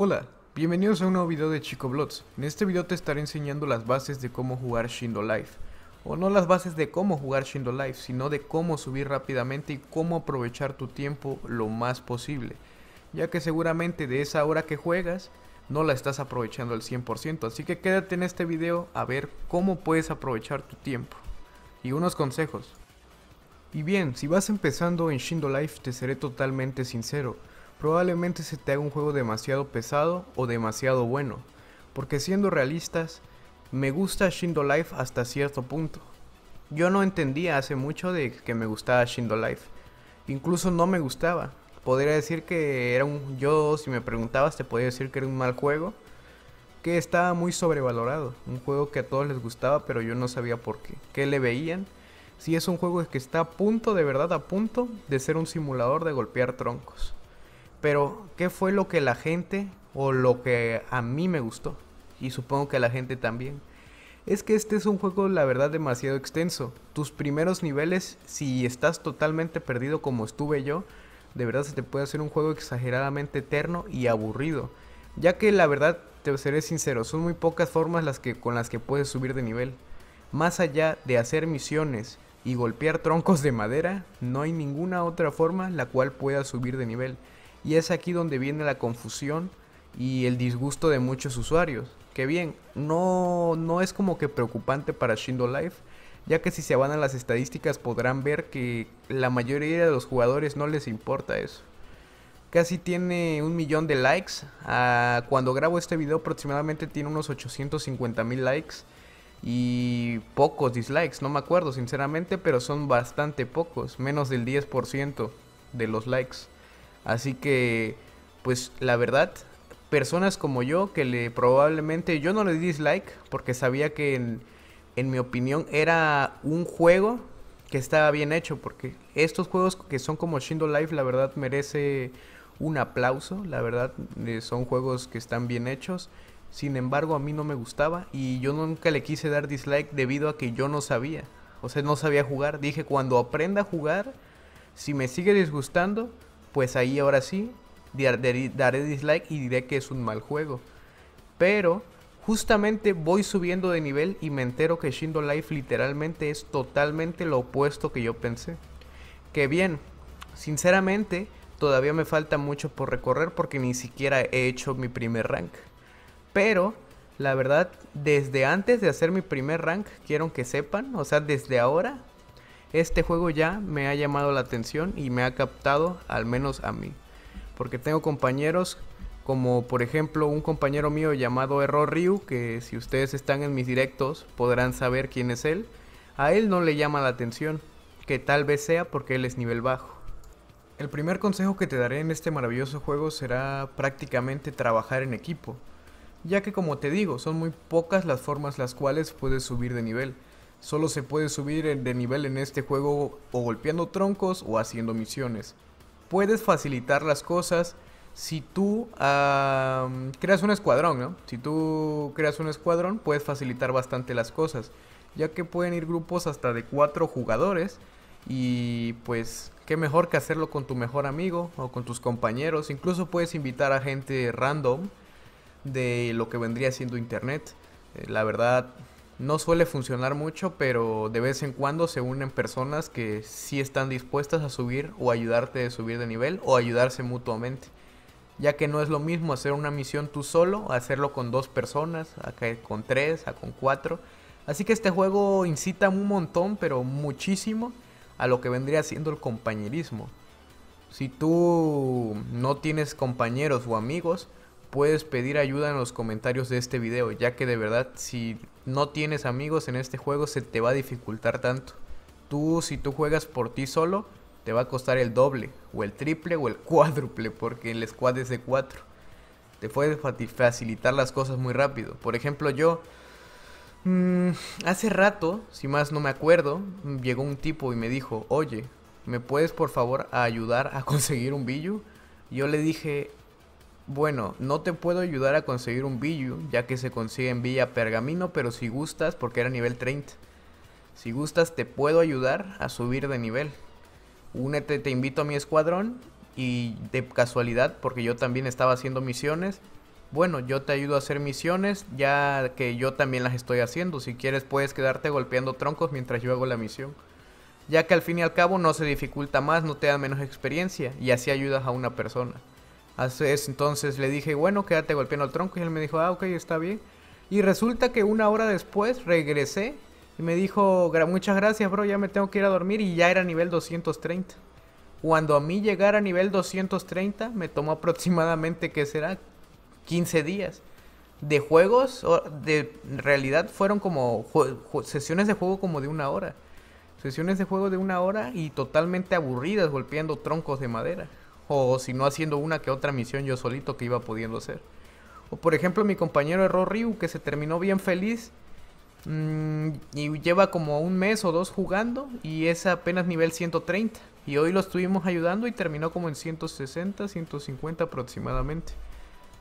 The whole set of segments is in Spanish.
Hola, bienvenidos a un nuevo video de Chico En este video te estaré enseñando las bases de cómo jugar Shindo Life. O no las bases de cómo jugar Shindo Life, sino de cómo subir rápidamente y cómo aprovechar tu tiempo lo más posible. Ya que seguramente de esa hora que juegas, no la estás aprovechando al 100%. Así que quédate en este video a ver cómo puedes aprovechar tu tiempo. Y unos consejos. Y bien, si vas empezando en Shindo Life te seré totalmente sincero probablemente se te haga un juego demasiado pesado o demasiado bueno, porque siendo realistas, me gusta Shindo Life hasta cierto punto. Yo no entendía hace mucho de que me gustaba Shindo Life, incluso no me gustaba. Podría decir que era un. Yo, si me preguntabas, te podría decir que era un mal juego, que estaba muy sobrevalorado. Un juego que a todos les gustaba, pero yo no sabía por qué. ¿Qué le veían? Si es un juego que está a punto, de verdad a punto, de ser un simulador de golpear troncos. Pero, ¿qué fue lo que la gente o lo que a mí me gustó? Y supongo que a la gente también. Es que este es un juego, la verdad, demasiado extenso. Tus primeros niveles, si estás totalmente perdido como estuve yo, de verdad se te puede hacer un juego exageradamente eterno y aburrido. Ya que la verdad, te seré sincero, son muy pocas formas las con las que puedes subir de nivel. Más allá de hacer misiones y golpear troncos de madera, no hay ninguna otra forma la cual puedas subir de nivel. Y es aquí donde viene la confusión y el disgusto de muchos usuarios. Que bien, no, no es como que preocupante para Shindo Life, ya que si se van a las estadísticas podrán ver que la mayoría de los jugadores no les importa eso. Casi tiene un millón de likes. Ah, cuando grabo este video aproximadamente tiene unos 850 mil likes y pocos dislikes, no me acuerdo sinceramente, pero son bastante pocos, menos del 10% de los likes. Así que, pues la verdad, personas como yo que le probablemente yo no le di dislike porque sabía que en, en mi opinión era un juego que estaba bien hecho porque estos juegos que son como Shindo Life la verdad merece un aplauso, la verdad eh, son juegos que están bien hechos. Sin embargo, a mí no me gustaba y yo nunca le quise dar dislike debido a que yo no sabía. O sea, no sabía jugar. Dije, cuando aprenda a jugar, si me sigue disgustando, pues ahí ahora sí daré dislike y diré que es un mal juego. Pero justamente voy subiendo de nivel y me entero que Shindo Life literalmente es totalmente lo opuesto que yo pensé. Que bien, sinceramente todavía me falta mucho por recorrer porque ni siquiera he hecho mi primer rank. Pero la verdad, desde antes de hacer mi primer rank, quiero que sepan, o sea, desde ahora este juego ya me ha llamado la atención y me ha captado, al menos a mí. Porque tengo compañeros como por ejemplo un compañero mío llamado Error Ryu, que si ustedes están en mis directos podrán saber quién es él. A él no le llama la atención, que tal vez sea porque él es nivel bajo. El primer consejo que te daré en este maravilloso juego será prácticamente trabajar en equipo, ya que como te digo, son muy pocas las formas las cuales puedes subir de nivel Solo se puede subir de nivel en este juego o golpeando troncos o haciendo misiones. Puedes facilitar las cosas si tú creas un escuadrón, ¿no? Si tú creas un escuadrón puedes facilitar bastante las cosas, ya que pueden ir grupos hasta de cuatro jugadores y pues qué mejor que hacerlo con tu mejor amigo o con tus compañeros. Incluso puedes invitar a gente random de lo que vendría siendo internet. Eh, la verdad, no suele funcionar mucho, pero de vez en cuando se unen personas que sí están dispuestas a subir o ayudarte a subir de nivel o ayudarse mutuamente. Ya que no es lo mismo hacer una misión tú solo, hacerlo con dos personas, acá con tres, con cuatro. Así que este juego incita un montón, pero muchísimo, a lo que vendría siendo el compañerismo. Si tú no tienes compañeros o amigos, puedes pedir ayuda en los comentarios de este video, ya que de verdad si no tienes amigos en este juego se te va a dificultar tanto. Tú si tú juegas por ti solo, te va a costar el doble, o el triple, o el cuádruple, porque el squad es de 4. Te puede facilitar las cosas muy rápido. Por ejemplo, yo... Mm, hace rato, si más no me acuerdo, llegó un tipo y me dijo, oye, ¿me puedes por favor ayudar a conseguir un billu? Yo le dije, bueno, no te puedo ayudar a conseguir un Biju, ya que se consigue en Villa Pergamino, pero si gustas, porque era nivel 30. Si gustas, te puedo ayudar a subir de nivel. Únete, te invito a mi escuadrón y de casualidad, porque yo también estaba haciendo misiones, bueno, yo te ayudo a hacer misiones, ya que yo también las estoy haciendo. Si quieres puedes quedarte golpeando troncos mientras yo hago la misión. Ya que al fin y al cabo no se dificulta más, no te da menos experiencia y así ayudas a una persona. Entonces le dije, bueno, quédate golpeando el tronco. Y él me dijo, ah, ok, está bien. Y resulta que una hora después regresé y me dijo, muchas gracias, bro, ya me tengo que ir a dormir. Y ya era nivel 230. Cuando a mí llegara a nivel 230, me tomó aproximadamente, ¿qué será? 15 días. De juegos, de realidad fueron como sesiones de juego como de una hora. Sesiones de juego de una hora y totalmente aburridas, golpeando troncos de madera. O si no, haciendo una que otra misión yo solito que iba pudiendo hacer. O por ejemplo, mi compañero Error Ryu, que se terminó bien feliz. Mm, y lleva como un mes o dos jugando. Y es apenas nivel 130. Y hoy lo estuvimos ayudando y terminó como en 160, 150 aproximadamente.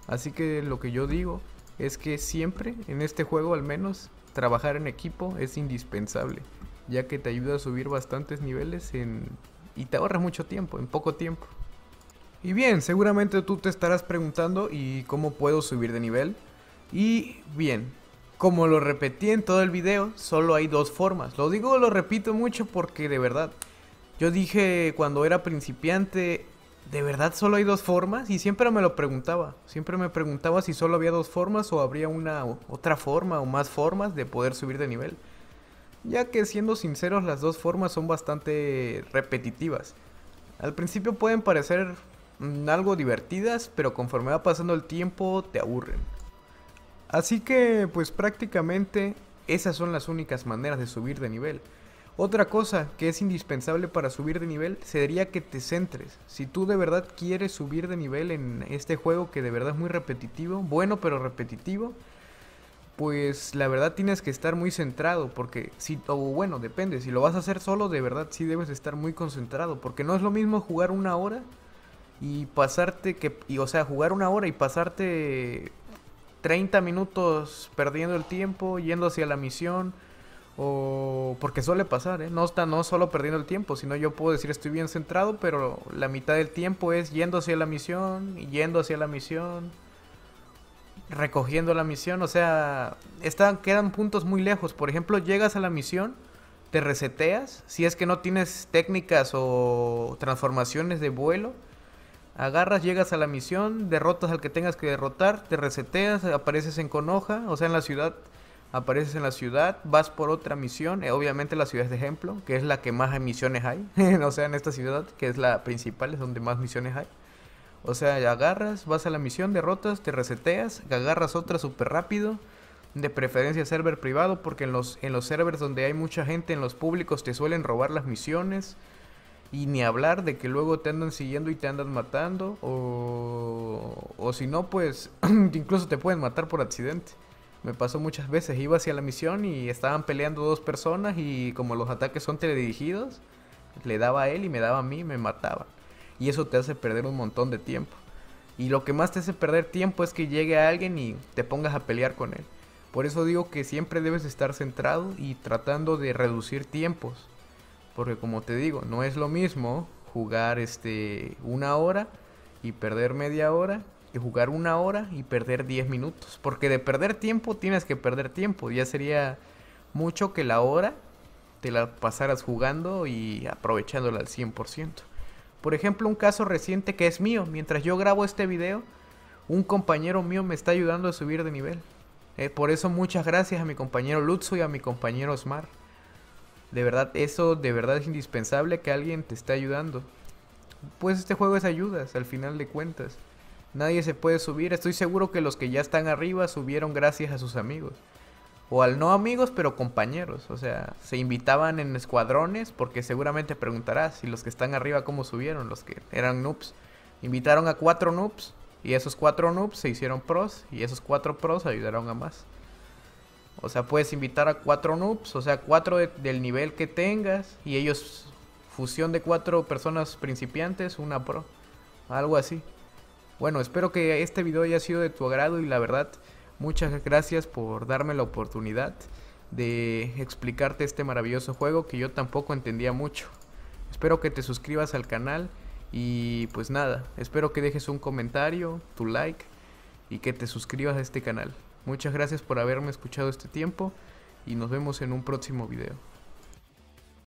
Así que lo que yo digo es que siempre, en este juego al menos, trabajar en equipo es indispensable. Ya que te ayuda a subir bastantes niveles en... y te ahorras mucho tiempo, en poco tiempo. Y bien, seguramente tú te estarás preguntando ¿y cómo puedo subir de nivel? Y bien, como lo repetí en todo el video, solo hay dos formas. Lo digo, lo repito mucho porque de verdad, yo dije cuando era principiante, de verdad solo hay dos formas y siempre me lo preguntaba. Siempre me preguntaba si solo había dos formas o habría una otra forma o más formas de poder subir de nivel. Ya que siendo sinceros, las dos formas son bastante repetitivas. Al principio pueden parecer Mm, algo divertidas, pero conforme va pasando el tiempo te aburren. Así que pues prácticamente esas son las únicas maneras de subir de nivel. Otra cosa que es indispensable para subir de nivel sería que te centres. Si tú de verdad quieres subir de nivel en este juego que de verdad es muy repetitivo, bueno pero repetitivo, pues la verdad tienes que estar muy centrado porque si o bueno, depende, si lo vas a hacer solo de verdad sí debes estar muy concentrado porque no es lo mismo jugar una hora y pasarte que o sea, jugar una hora y pasarte 30 minutos perdiendo el tiempo, yendo hacia la misión o porque suele pasar, ¿eh? No está no solo perdiendo el tiempo, sino yo puedo decir estoy bien centrado, pero la mitad del tiempo es yendo hacia la misión, yendo hacia la misión, recogiendo la misión, o sea, están quedan puntos muy lejos. Por ejemplo, llegas a la misión te reseteas, si es que no tienes técnicas o transformaciones de vuelo, agarras, llegas a la misión, derrotas al que tengas que derrotar, te reseteas, apareces en Conoja, o sea, en la ciudad, apareces en la ciudad, vas por otra misión, eh, obviamente la ciudad es de ejemplo, que es la que más misiones hay, o sea, en esta ciudad, que es la principal, es donde más misiones hay. O sea, agarras, vas a la misión, derrotas, te reseteas, agarras otra súper rápido, de preferencia server privado, porque en los, en los servers donde hay mucha gente, en los públicos te suelen robar las misiones. Y ni hablar de que luego te andan siguiendo y te andan matando. O, o si no, pues incluso te pueden matar por accidente. Me pasó muchas veces. Iba hacia la misión y estaban peleando dos personas y como los ataques son teledirigidos, le daba a él y me daba a mí y me mataba Y eso te hace perder un montón de tiempo. Y lo que más te hace perder tiempo es que llegue a alguien y te pongas a pelear con él. Por eso digo que siempre debes estar centrado y tratando de reducir tiempos porque como te digo, no es lo mismo jugar este, una hora y perder media hora que jugar una hora y perder 10 minutos. Porque de perder tiempo tienes que perder tiempo. Ya sería mucho que la hora te la pasaras jugando y aprovechándola al 100%. Por ejemplo, un caso reciente que es mío. Mientras yo grabo este video, un compañero mío me está ayudando a subir de nivel. Eh, por eso muchas gracias a mi compañero Lutz y a mi compañero Smart. De verdad, eso de verdad es indispensable que alguien te esté ayudando. Pues este juego es ayudas, al final de cuentas. Nadie se puede subir, estoy seguro que los que ya están arriba subieron gracias a sus amigos. O al no amigos, pero compañeros. O sea, se invitaban en escuadrones porque seguramente preguntarás si los que están arriba cómo subieron, los que eran noobs. Invitaron a cuatro noobs y esos cuatro noobs se hicieron pros y esos cuatro pros ayudaron a más. O sea, puedes invitar a cuatro noobs, o sea, cuatro del nivel que tengas. Y ellos, fusión de cuatro personas principiantes, una pro. Algo así. Bueno, espero que este video haya sido de tu agrado y la verdad, muchas gracias por darme la oportunidad de explicarte este maravilloso juego que yo tampoco entendía mucho. Espero que te suscribas al canal y pues nada, espero que dejes un comentario, tu like y que te suscribas a este canal. Muchas gracias por haberme escuchado este tiempo y nos vemos en un próximo video.